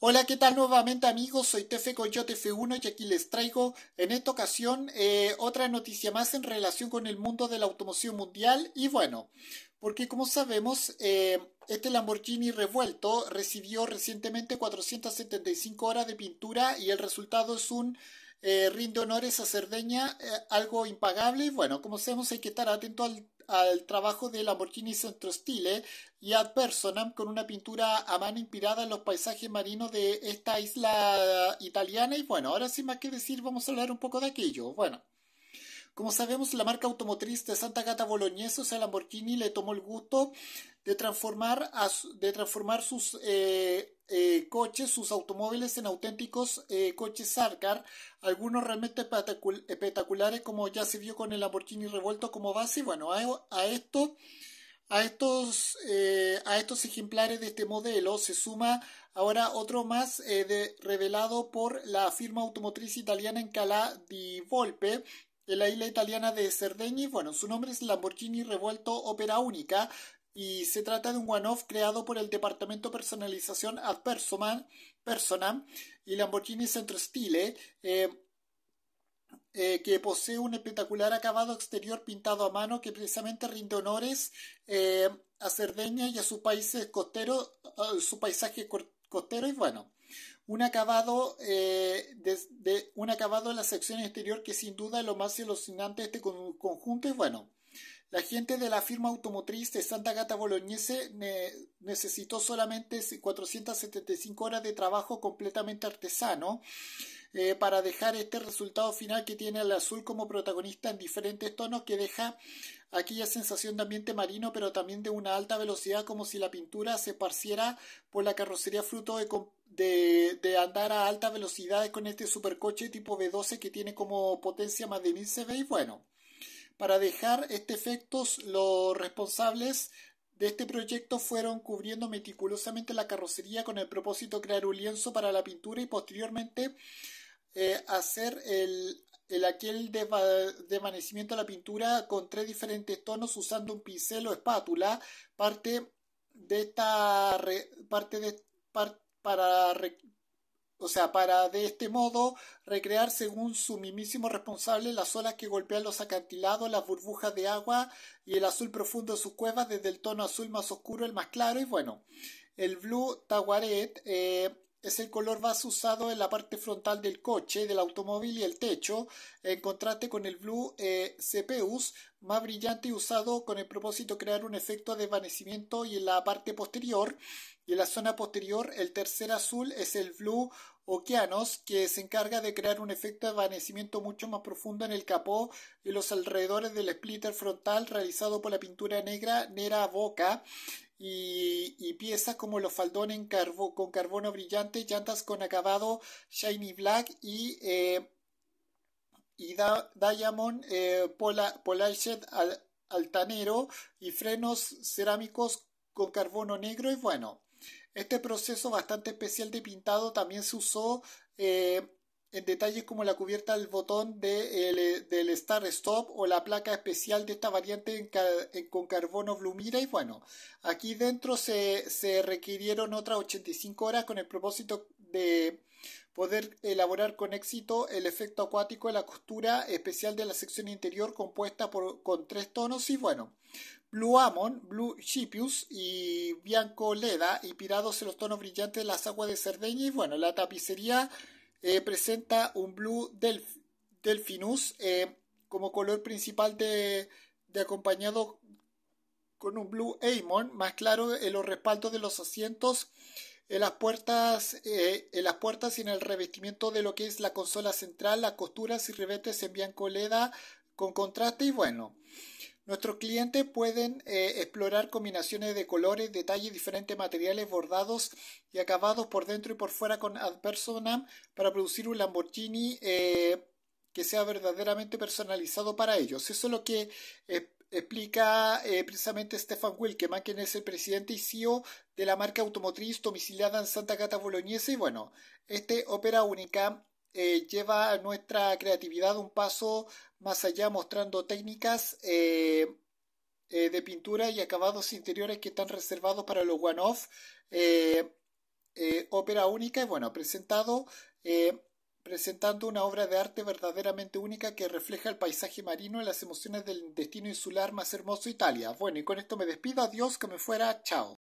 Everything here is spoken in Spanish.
Hola, ¿qué tal nuevamente amigos? Soy Tefe con F1 y aquí les traigo en esta ocasión eh, otra noticia más en relación con el mundo de la automoción mundial y bueno, porque como sabemos, eh, este Lamborghini revuelto recibió recientemente 475 horas de pintura y el resultado es un eh, rinde honores a Cerdeña, algo impagable y bueno, como sabemos hay que estar atento al al trabajo de Lamborghini Centro Stile y ad personam con una pintura a mano inspirada en los paisajes marinos de esta isla italiana. Y bueno, ahora sin más que decir, vamos a hablar un poco de aquello. Bueno. Como sabemos, la marca automotriz de Santa Gata Bolognese, o sea, Lamborghini, le tomó el gusto de transformar, a de transformar sus eh, eh, coches, sus automóviles en auténticos eh, coches Sarkar, algunos realmente espectaculares como ya se vio con el Lamborghini revuelto como base. bueno, e-, a, esto a estos, eh, a estos ejemplares de este modelo se suma ahora otro más de, revelado por la firma automotriz italiana cala di Volpe en la isla italiana de Cerdeña bueno, su nombre es Lamborghini Revuelto Opera Única y se trata de un one-off creado por el departamento personalización ad personam, y Lamborghini Centro Stile eh, eh, que posee un espectacular acabado exterior pintado a mano que precisamente rinde honores eh, a Cerdeña y a su, país costero, su paisaje costero y bueno. Un acabado, eh, de, un acabado en la sección exterior que sin duda es lo más ilusionante de este conjunto es bueno. La gente de la firma automotriz de Santa Gata Bolognese necesitó solamente 475 horas de trabajo completamente artesano eh, para dejar este resultado final que tiene al azul como protagonista en diferentes tonos que deja aquella sensación de ambiente marino pero también de una alta velocidad como si la pintura se parciera por la carrocería fruto de, andar a altas velocidades con este supercoche tipo b 12 que tiene como potencia más de 1000 CV y bueno para dejar este efecto los responsables de este proyecto fueron cubriendo meticulosamente la carrocería con el propósito de crear un lienzo para la pintura y posteriormente eh, hacer el, aquel desvanecimiento de la pintura con tres diferentes tonos usando un pincel o espátula, parte de esta parte de para o sea, para de este modo recrear según su mismísimo responsable las olas que golpean los acantilados, las burbujas de agua y el azul profundo de sus cuevas, desde el tono azul más oscuro, el más claro y bueno, el blue tawaret eh, es el color más usado en la parte frontal del coche, del automóvil y el techo, en contraste con el blue CPUs, eh, más brillante y usado con el propósito de crear un efecto de desvanecimiento y en la parte posterior. Y en la zona posterior, el tercer azul es el blue Oceanos, que se encarga de crear un efecto de desvanecimiento mucho más profundo en el capó y los alrededores del splitter frontal realizado por la pintura negra Nera Boca y, piezas como los faldones con carbono brillante, llantas con acabado shiny black y, eh, y Diamond eh, al, altanero y frenos cerámicos con carbono negro y bueno. Este proceso bastante especial de pintado también se usó eh, en detalles como la cubierta del botón de, del Star Stop o la placa especial de esta variante con carbono Blumira. Y bueno, aquí dentro se, requirieron otras 85 horas con el propósito de poder elaborar con éxito el efecto acuático de la costura especial de la sección interior compuesta con tres tonos y bueno, Blue Amon, Blue Chipius y Bianco Leda inspirados en los tonos brillantes de las aguas de Cerdeña y bueno, la tapicería eh, presenta un blue delfinus eh, como color principal de, acompañado con un blue Amon más claro en los respaldos de los asientos en las puertas eh, en las puertas y en el revestimiento de lo que es la consola central las costuras y ribetes en blanco leda con contraste y bueno Nuestros clientes pueden eh, explorar combinaciones de colores, detalles, diferentes materiales bordados y acabados por dentro y por fuera con ad para producir un Lamborghini eh, que sea verdaderamente personalizado para ellos. Eso es lo que explica eh, precisamente Stefan Wilkeman, quien es el presidente y CEO de la marca automotriz domiciliada en Santa Cata boloñese Y bueno, este Opera única. Lleva eh, lleva nuestra creatividad un paso más allá mostrando técnicas eh, eh, de pintura y acabados interiores que están reservados para los one-off, ópera única y bueno, presentado presentando una obra de arte verdaderamente única que refleja el paisaje marino y las emociones del destino insular más hermoso Italia. Bueno, y con esto me despido, adiós, que me fuera, chao.